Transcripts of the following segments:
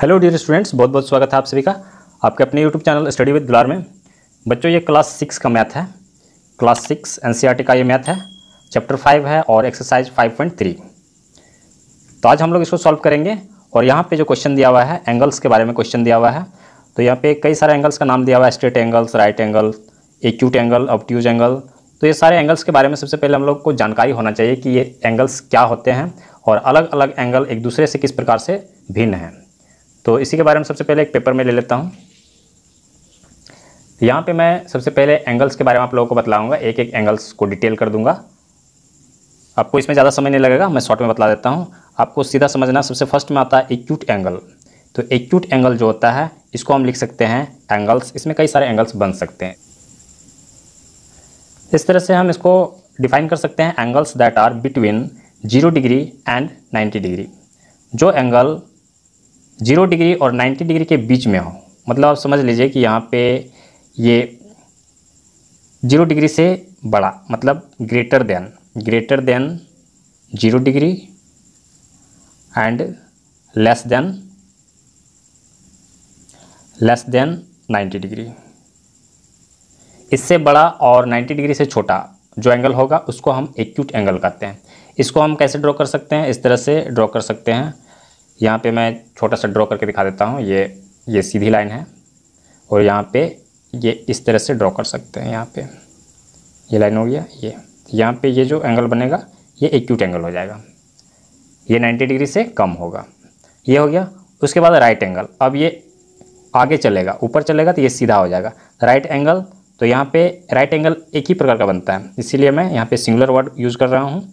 hello dear students बहुत बहुत स्वागत है आप सभी का आपके अपने यूट्यूब चैनल स्टडी विद दुलार में बच्चों ये क्लास सिक्स का मैथ है क्लास सिक्स एन का ये मैथ है चैप्टर फाइव है और एक्सरसाइज फाइव पॉइंट थ्री तो आज हम लोग इसको सॉल्व करेंगे और यहाँ पे जो क्वेश्चन दिया हुआ है एंगल्स के बारे में क्वेश्चन दिया हुआ है तो यहाँ पे कई सारे एंगल्स का नाम दिया हुआ है straight angles right angle acute angle obtuse angle तो ये सारे एंगल्स के बारे में सबसे पहले हम लोग को जानकारी होना चाहिए कि ये एंगल्स क्या होते हैं और अलग अलग एंगल एक दूसरे से किस प्रकार से भिन्न हैं तो इसी के बारे में सबसे पहले एक पेपर में ले लेता हूँ यहाँ पे मैं सबसे पहले एंगल्स के बारे में आप लोगों को बतलाऊँगा एक एक एंगल्स को डिटेल कर दूँगा आपको इसमें ज़्यादा समय नहीं लगेगा मैं शॉर्ट में बता देता हूँ आपको सीधा समझना सबसे फर्स्ट में आता है एक्यूट एंगल तो एक्यूट एंगल जो होता है इसको हम लिख सकते हैं एंगल्स इसमें कई सारे एंगल्स बन सकते हैं इस तरह से हम इसको डिफाइन कर सकते हैं angles that are between zero degree and ninety degree जो एंगल जीरो डिग्री और नाइन्टी डिग्री के बीच में हो मतलब आप समझ लीजिए कि यहाँ पे ये जीरो डिग्री से बड़ा मतलब greater than greater than zero degree and less than less than ninety degree इससे बड़ा और 90 डिग्री से छोटा जो एंगल होगा उसको हम एक्यूट एंगल कहते हैं इसको हम कैसे ड्रॉ कर सकते हैं इस तरह से ड्रॉ कर सकते हैं यहाँ पे मैं छोटा सा ड्रॉ करके दिखा देता हूँ ये ये सीधी लाइन है और यहाँ पे ये इस तरह से ड्रॉ कर सकते हैं यहाँ पे ये लाइन हो गया ये यहाँ पे ये जो एंगल बनेगा ये एक्यूट एंगल हो जाएगा ये 90 डिग्री से कम होगा ये हो गया उसके बाद राइट एंगल अब ये आगे चलेगा ऊपर चलेगा तो ये सीधा हो जाएगा राइट एंगल तो यहाँ पर राइट एंगल एक ही प्रकार का बनता है इसीलिए मैं यहाँ पर सिंगुलर वर्ड यूज़ कर रहा हूँ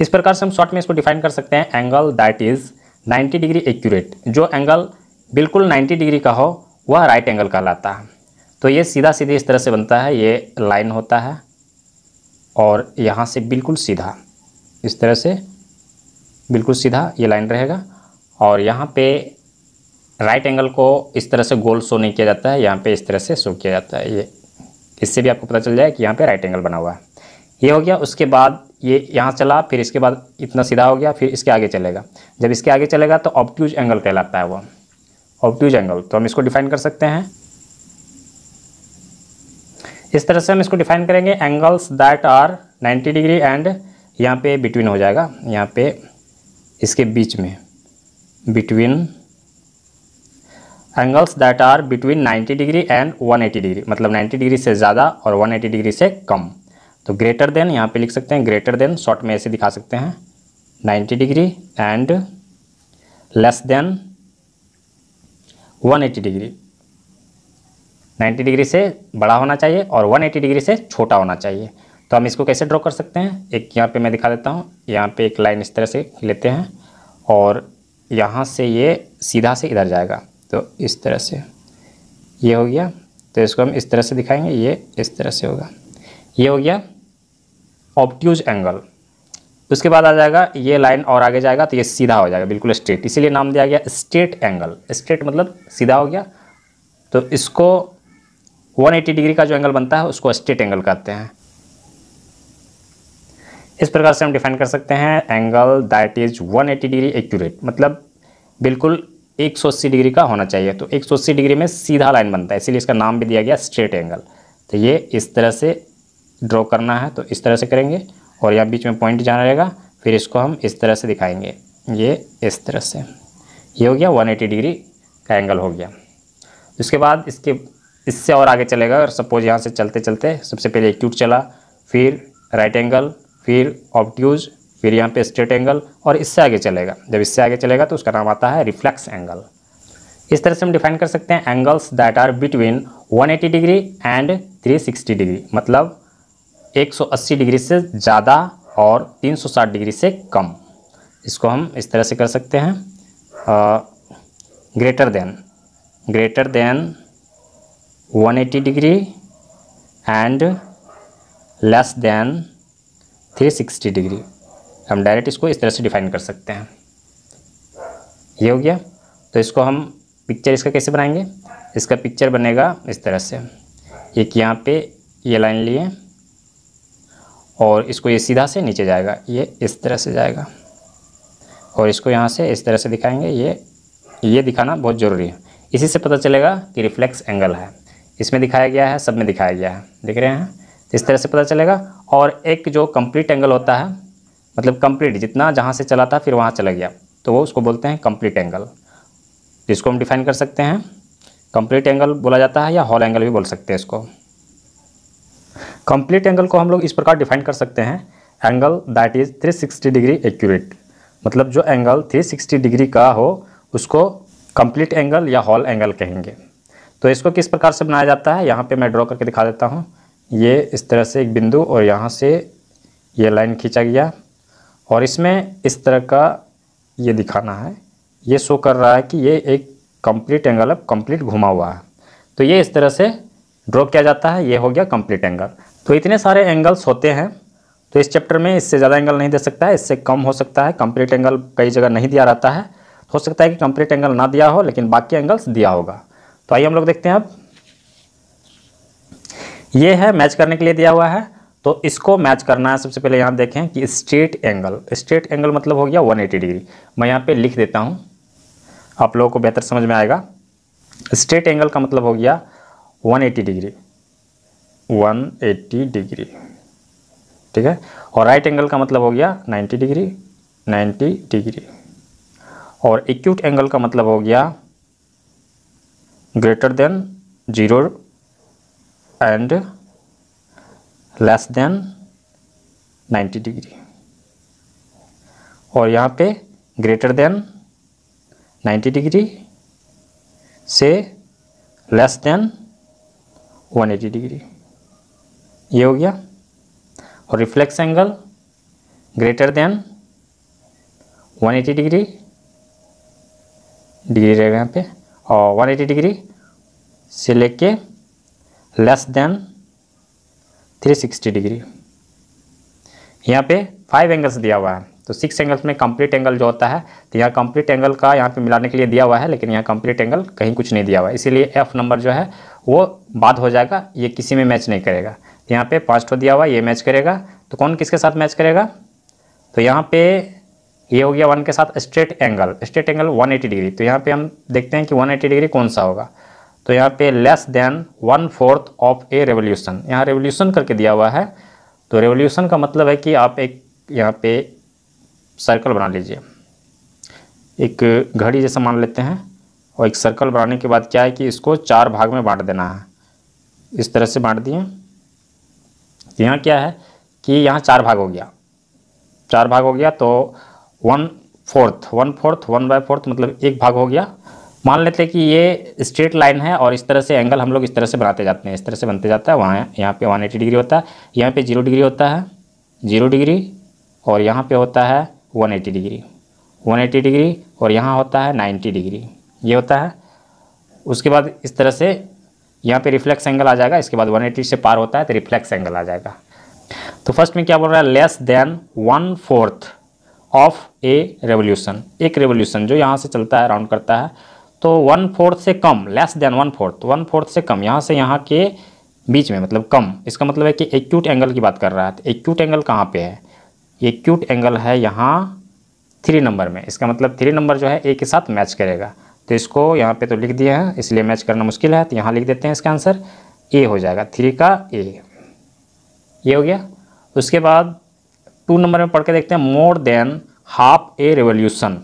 इस प्रकार से हम शॉर्ट में इसको डिफाइन कर सकते हैं angle that is 90 degree accurate जो एंगल बिल्कुल 90 डिग्री का हो वह राइट एंगल कहलाता है तो ये सीधा सीधे इस तरह से बनता है ये लाइन होता है और यहाँ से बिल्कुल सीधा इस तरह से बिल्कुल सीधा ये लाइन रहेगा और यहाँ पे राइट एंगल को इस तरह से गोल शो नहीं किया जाता है यहाँ पे इस तरह से शो किया जाता है ये इससे भी आपको पता चल जाए कि यहाँ पे राइट एंगल बना हुआ है ये हो गया उसके बाद ये यहाँ चला फिर इसके बाद इतना सीधा हो गया फिर इसके आगे चलेगा जब इसके आगे चलेगा तो ऑप्ट्यूज एंगल कहलाता है वो ऑप्ट्यूज एंगल तो हम इसको डिफाइन कर सकते हैं इस तरह से हम इसको डिफाइन करेंगे angles that are 90 degree and यहाँ पे बिटवीन हो जाएगा यहाँ पे इसके बीच में between angles that are between 90 degree and 180 degree मतलब 90 डिग्री से ज़्यादा और 180 डिग्री से कम तो ग्रेटर देन यहाँ पे लिख सकते हैं ग्रेटर देन शॉर्ट में ऐसे दिखा सकते हैं 90 degree and less than 180 degree 90 degree से बड़ा होना चाहिए और 180 डिग्री से छोटा होना चाहिए तो हम इसको कैसे ड्रॉ कर सकते हैं एक यहाँ पे मैं दिखा देता हूँ यहाँ पे एक लाइन इस तरह से लेते हैं और यहाँ से ये सीधा से इधर जाएगा तो इस तरह से ये हो गया तो इसको हम इस तरह से दिखाएंगे ये इस तरह से होगा ये हो गया ऑप्ट्यूज एंगल उसके बाद आ जाएगा ये लाइन और आगे जाएगा तो ये सीधा हो जाएगा बिल्कुल स्ट्रेट इसीलिए नाम दिया गया स्ट्रेट एंगल स्ट्रेट मतलब सीधा हो गया तो इसको 180 डिग्री का जो एंगल बनता है उसको स्ट्रेट एंगल कहते हैं इस प्रकार से हम डिफाइन कर सकते हैं angle that is 180 degree accurate मतलब बिल्कुल 180 डिग्री का होना चाहिए तो 180 डिग्री में सीधा लाइन बनता है इसीलिए इसका नाम भी दिया गया स्ट्रेट एंगल तो ये इस तरह से ड्रॉ करना है तो इस तरह से करेंगे और यहाँ बीच में पॉइंट जाना रहेगा फिर इसको हम इस तरह से दिखाएंगे ये इस तरह से ये हो गया 180 डिग्री का एंगल हो गया उसके बाद इसके इससे और आगे चलेगा और सपोज यहाँ से चलते चलते सबसे पहले एक्यूट चला फिर राइट एंगल फिर ऑप्ट्यूज फिर यहाँ पे स्ट्रेट एंगल और इससे आगे चलेगा जब इससे आगे चलेगा तो उसका नाम आता है रिफ्लेक्स एंगल इस तरह से हम डिफाइन कर सकते हैं angles that are between 180 degree and 360 degree मतलब 180 डिग्री से ज़्यादा और 360 डिग्री से कम इसको हम इस तरह से कर सकते हैं greater than greater than 180 degree and less than 360 degree हम डायरेक्ट इसको इस तरह से डिफाइन कर सकते हैं ये हो गया तो इसको हम पिक्चर इसका कैसे बनाएंगे इसका पिक्चर बनेगा इस तरह से एक यहाँ पे ये लाइन लिए और इसको ये सीधा से नीचे जाएगा ये इस तरह से जाएगा और इसको यहाँ से इस तरह से दिखाएंगे ये ये दिखाना बहुत ज़रूरी है इसी से पता चलेगा कि रिफ्लेक्स एंगल है इसमें दिखाया गया है सब में दिखाया गया है देख रहे हैं तो इस तरह से पता चलेगा और एक जो कंप्लीट एंगल होता है मतलब कंप्लीट जितना जहाँ से चला था फिर वहाँ चला गया तो वो उसको बोलते हैं कंप्लीट एंगल जिसको हम डिफाइन कर सकते हैं कंप्लीट एंगल बोला जाता है या हॉल एंगल भी बोल सकते हैं इसको कंप्लीट एंगल को हम लोग इस प्रकार डिफाइन कर सकते हैं angle that is 360 degree accurate मतलब जो एंगल 360 डिग्री का हो उसको कंप्लीट एंगल या हॉल एंगल कहेंगे तो इसको किस प्रकार से बनाया जाता है यहाँ पे मैं ड्रॉ करके दिखा देता हूँ ये इस तरह से एक बिंदु और यहाँ से ये लाइन खींचा गया और इसमें इस तरह का ये दिखाना है ये शो कर रहा है कि ये एक कंप्लीट एंगल अब कंप्लीट घुमा हुआ है तो ये इस तरह से ड्रॉ किया जाता है ये हो गया कंप्लीट एंगल तो इतने सारे एंगल्स होते हैं तो इस चैप्टर में इससे ज़्यादा एंगल नहीं दे सकता है इससे कम हो सकता है कंप्लीट एंगल कई जगह नहीं दिया रहता है हो सकता है कि कंप्लीट एंगल ना दिया हो लेकिन बाकी एंगल्स दिया होगा तो आइए हम लोग देखते हैं अब ये है मैच करने के लिए दिया हुआ है तो इसको मैच करना है सबसे पहले यहाँ देखें कि स्ट्रेट एंगल स्ट्रेट एंगल मतलब हो गया 180 डिग्री मैं यहाँ पे लिख देता हूँ आप लोगों को बेहतर समझ में आएगा स्ट्रेट एंगल का मतलब हो गया 180 डिग्री 180 डिग्री ठीक है और राइट एंगल का मतलब हो गया 90 डिग्री 90 डिग्री और एक्यूट एंगल का मतलब हो गया greater than zero and less than 90 degree और यहाँ पे ग्रेटर देन 90 डिग्री से लेस देन 180 डिग्री ये हो गया और reflex angle greater than 180 degree degree रहेगा यहाँ पे और 180 डिग्री से लेके लेस देन 360 डिग्री यहाँ पे फाइव एंगल्स दिया हुआ है तो सिक्स एंगल्स में कंप्लीट एंगल जो होता है तो यहाँ कंप्लीट एंगल का यहाँ पे मिलाने के लिए दिया हुआ है लेकिन यहाँ कंप्लीट एंगल कहीं कुछ नहीं दिया हुआ है इसीलिए एफ नंबर जो है वो बाद हो जाएगा ये किसी में मैच नहीं करेगा यहाँ पे पाँच टो दिया हुआ ये मैच करेगा तो कौन किसके साथ मैच करेगा तो यहाँ पे ये हो गया वन के साथ straight angle straight angle 180 degree तो यहाँ पे हम देखते हैं कि 180 डिग्री कौन सा होगा तो यहाँ पे less than one fourth of a revolution यहाँ रेवोल्यूशन करके दिया हुआ है तो रेवोल्यूशन का मतलब है कि आप एक यहाँ पे सर्कल बना लीजिए एक घड़ी जैसा मान लेते हैं और एक सर्कल बनाने के बाद क्या है कि इसको चार भाग में बांट देना है इस तरह से बांट दिए तो यहाँ क्या है कि यहाँ चार भाग हो गया चार भाग हो गया तो one fourth one fourth one by fourth मतलब एक भाग हो गया मान लेते हैं कि ये स्ट्रेट लाइन है और इस तरह से एंगल हम लोग इस तरह से बनाते जाते हैं इस तरह से बनते जाता है वहाँ यहाँ पे 180 डिग्री होता है यहाँ पे जीरो डिग्री होता है जीरो डिग्री और यहाँ पे होता है 180 डिग्री 180 डिग्री और यहाँ होता है 90 डिग्री ये होता है उसके बाद इस तरह से यहाँ पे रिफ्लेक्स एंगल आ जाएगा इसके बाद 180 से पार होता है तो रिफ्लेक्स एंगल आ जाएगा तो फर्स्ट में क्या बोल रहा है less than one fourth of a revolution एक रेवोल्यूशन जो यहाँ से चलता है राउंड करता है तो वन फोर्थ से कम less than one fourth one fourth से कम यहाँ से यहाँ के बीच में मतलब कम इसका मतलब है कि एक्यूट एंगल की बात कर रहा है तो एक्यूट एंगल कहाँ पर है एक्यूट एंगल है यहाँ थ्री नंबर में इसका मतलब थ्री नंबर जो है ए के साथ मैच करेगा तो इसको यहाँ पे तो लिख दिया है इसलिए मैच करना मुश्किल है तो यहाँ लिख देते हैं इसका आंसर ए हो जाएगा थ्री का ए ये हो गया उसके बाद टू नंबर में पढ़ के देखते हैं more than half a revolution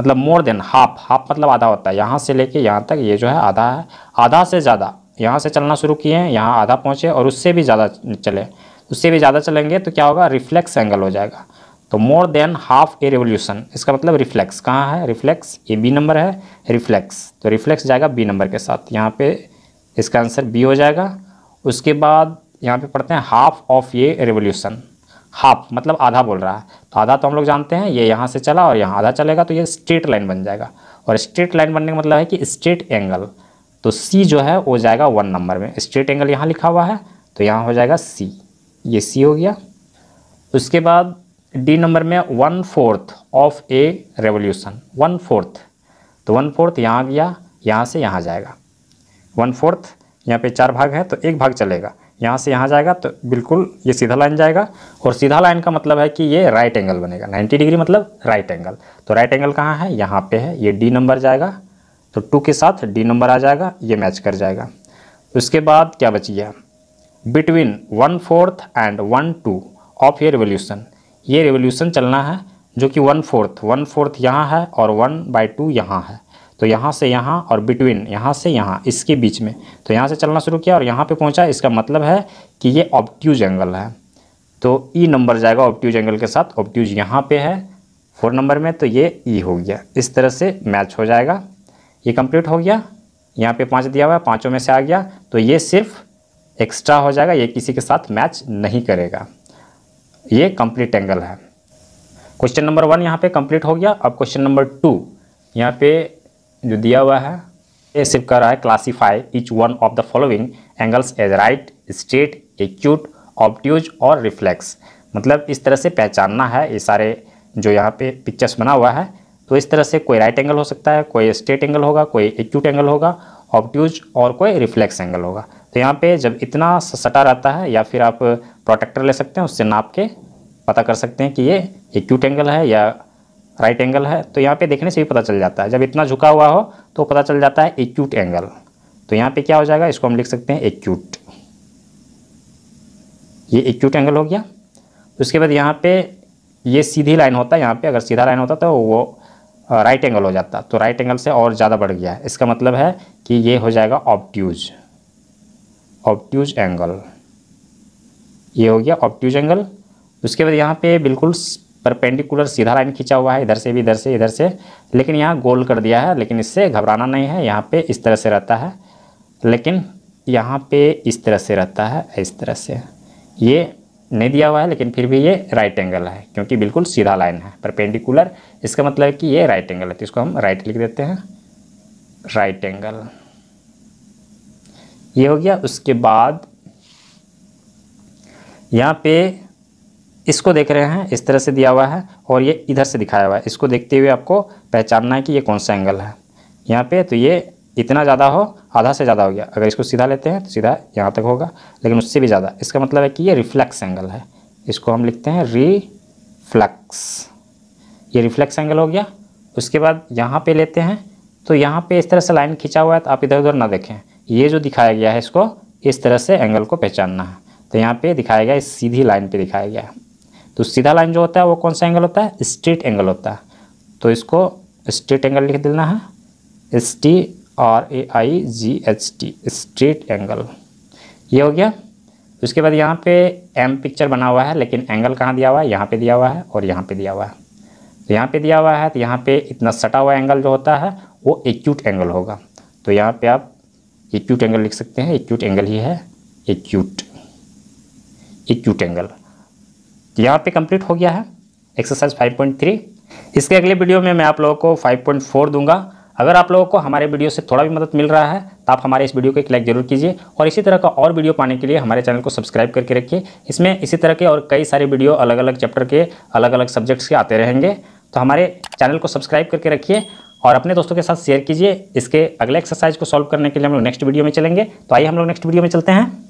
मतलब मोर देन हाफ हाफ मतलब आधा होता है यहाँ से लेके यहाँ तक ये जो है आधा है आधा से ज़्यादा यहाँ से चलना शुरू किए हैं यहाँ आधा पहुँचे और उससे भी ज़्यादा चले उससे भी ज़्यादा चलेंगे तो क्या होगा रिफ्लेक्स एंगल हो जाएगा तो more than half a revolution इसका मतलब रिफ्लेक्स कहाँ है रिफ्लेक्स ये बी नंबर है रिफ्लेक्स तो रिफ्लेक्स जाएगा बी नंबर के साथ यहाँ पे इसका आंसर बी हो जाएगा उसके बाद यहाँ पे पढ़ते हैं हाफ ऑफ ये रेवोल्यूशन हाफ मतलब आधा बोल रहा है तो आधा तो हम लोग जानते हैं ये यहाँ से चला और यहाँ आधा चलेगा तो ये स्ट्रेट लाइन बन जाएगा और स्ट्रेट लाइन बनने का मतलब है कि स्ट्रेट एंगल तो सी जो है वो जाएगा वन नंबर में स्ट्रेट एंगल यहाँ लिखा हुआ है तो यहाँ हो जाएगा सी ये सी हो गया उसके बाद डी नंबर में one fourth of a revolution one fourth तो वन फोर्थ यहाँ गया यहाँ से यहाँ जाएगा वन फोर्थ यहाँ पे चार भाग है तो एक भाग चलेगा यहाँ से यहाँ जाएगा तो बिल्कुल ये सीधा लाइन जाएगा और सीधा लाइन का मतलब है कि ये राइट एंगल बनेगा 90 डिग्री मतलब राइट एंगल तो राइट एंगल कहाँ है यहाँ पे है ये डी नंबर जाएगा तो टू के साथ डी नंबर आ जाएगा ये मैच कर जाएगा उसके बाद क्या बची है between one fourth and one two of ये रिवोल्यूशन ये रेवोल्यूशन चलना है जो कि वन फोर्थ वन फोर्थ यहाँ है और वन बाई टू यहाँ है तो यहाँ से यहाँ और बिटवीन यहाँ से यहाँ इसके बीच में तो यहाँ से चलना शुरू किया और यहाँ पे पहुँचा इसका मतलब है कि ये ऑप्ट्यूज एंगल है तो ई e नंबर जाएगा ऑप्ट्यूज एंगल के साथ ऑप्ट्यूज यहाँ पे है फोर नंबर में तो ये ई e हो गया इस तरह से मैच हो जाएगा ये कंप्लीट हो गया यहाँ पे पाँच दिया हुआ है पाँचों में से आ गया तो ये सिर्फ एक्स्ट्रा हो जाएगा ये किसी के साथ मैच नहीं करेगा ये कंप्लीट एंगल है क्वेश्चन नंबर वन यहाँ पे कंप्लीट हो गया अब क्वेश्चन नंबर टू यहाँ पे जो दिया हुआ है ये सिर्फ कर रहा है classify each one of the following angles as right straight acute obtuse और रिफ्लेक्स मतलब इस तरह से पहचानना है ये सारे जो यहाँ पे पिक्चर्स बना हुआ है तो इस तरह से कोई राइट एंगल हो सकता है कोई स्ट्रेट एंगल होगा कोई एक्यूट एंगल होगा ऑप्ट्यूज और कोई रिफ्लेक्स एंगल होगा तो यहाँ पे जब इतना सटा रहता है या फिर आप प्रोटेक्टर ले सकते हैं उससे नाप के पता कर सकते हैं कि ये एक्यूट एंगल है या राइट एंगल है तो यहाँ पे देखने से भी पता चल जाता है जब इतना झुका हुआ हो तो पता चल जाता है एक्यूट एंगल तो यहाँ पे क्या हो जाएगा इसको हम लिख सकते हैं एक्यूट ये एक्यूट एंगल हो गया उसके तो बाद यहाँ पे ये सीधी लाइन होता है यहाँ पे अगर सीधा लाइन होता तो वो राइट एंगल हो जाता तो राइट एंगल से और ज़्यादा बढ़ गया इसका मतलब है कि ये हो जाएगा ऑप्ट्यूज़ ऑप्ट्यूज एंगल ये हो गया ऑप्ट्यूज एंगल उसके बाद यहाँ पे बिल्कुल परपेंडिकुलर सीधा लाइन खींचा हुआ है इधर से भी इधर से इधर से लेकिन यहाँ गोल कर दिया है लेकिन इससे घबराना नहीं है यहाँ पे इस तरह से रहता है लेकिन यहाँ पे इस तरह से रहता है इस तरह से ये नहीं दिया हुआ है लेकिन फिर भी ये राइट एंगल है क्योंकि बिल्कुल सीधा लाइन है परपेंडिकुलर इसका मतलब है कि ये राइट एंगल है तो इसको हम राइट लिख देते हैं राइट एंगल ये हो गया उसके बाद यहाँ पे इसको देख रहे हैं इस तरह से दिया हुआ है और ये इधर से दिखाया हुआ है इसको देखते हुए आपको पहचानना है कि ये कौन सा एंगल है यहाँ पे तो ये इतना ज़्यादा हो आधा से ज़्यादा हो गया अगर इसको सीधा लेते हैं तो सीधा यहाँ तक होगा लेकिन उससे भी ज़्यादा इसका मतलब है कि ये रिफ्लेक्स एंगल है इसको हम लिखते हैं रिफ्लेक्स ये रिफ्लेक्स एंगल हो गया उसके बाद यहाँ पर लेते हैं तो यहाँ पर इस तरह से लाइन खींचा हुआ है तो आप इधर उधर ना देखें ये जो दिखाया गया है इसको इस तरह से एंगल को पहचानना है तो यहाँ पे दिखाया गया इस सीधी लाइन पे दिखाया गया है तो सीधा लाइन जो होता है वो कौन सा एंगल होता है स्ट्रेट एंगल होता है तो इसको स्ट्रेट एंगल लिख देना है S T R A I G H T straight angle ये हो गया उसके बाद यहाँ पे एम पिक्चर बना हुआ है लेकिन एंगल कहाँ दिया हुआ है यहाँ पे दिया हुआ है और यहाँ पे दिया हुआ है तो यहाँ पे दिया हुआ है तो यहाँ पे इतना सटा हुआ एंगल जो होता है वो एक्यूट एंगल होगा तो यहाँ पे आप एक्यूट एंगल लिख सकते हैं एक्यूट एंगल ही है एक्यूट एक्यूट एंगल तो यहाँ पे कंप्लीट हो गया है एक्सरसाइज 5.3 इसके अगले वीडियो में मैं आप लोगों को 5.4 दूंगा अगर आप लोगों को हमारे वीडियो से थोड़ा भी मदद मिल रहा है तो आप हमारे इस वीडियो को एक लाइक जरूर कीजिए और इसी तरह का और वीडियो पाने के लिए हमारे चैनल को सब्सक्राइब करके रखिए इसमें इसी तरह के और कई सारे वीडियो अलग अलग चैप्टर के अलग अलग सब्जेक्ट्स के आते रहेंगे तो हमारे चैनल को सब्सक्राइब करके रखिए और अपने दोस्तों के साथ शेयर कीजिए इसके अगले एक्सरसाइज को सॉल्व करने के लिए हम लोग नेक्स्ट वीडियो में चलेंगे तो आइए हम लोग नेक्स्ट वीडियो में चलते हैं